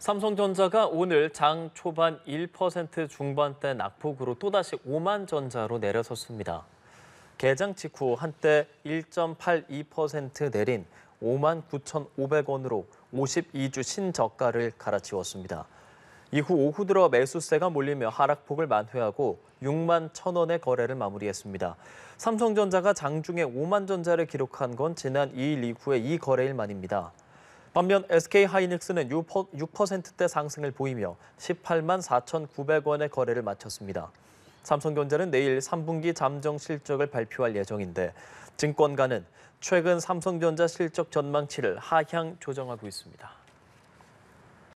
삼성전자가 오늘 장 초반 1% 중반대 낙폭으로 또다시 5만 전자로 내려섰습니다. 개장 직후 한때 1.82% 내린 5만 9,500원으로 52주 신저가를 갈아치웠습니다. 이후 오후 들어 매수세가 몰리며 하락폭을 만회하고 6만 1,000원의 거래를 마무리했습니다. 삼성전자가 장중에 5만 전자를 기록한 건 지난 2일 이후의 이 거래일 만입니다. 반면 SK하이닉스는 6%대 상승을 보이며 18만 4,900원의 거래를 마쳤습니다. 삼성전자는 내일 3분기 잠정 실적을 발표할 예정인데 증권가는 최근 삼성전자 실적 전망치를 하향 조정하고 있습니다.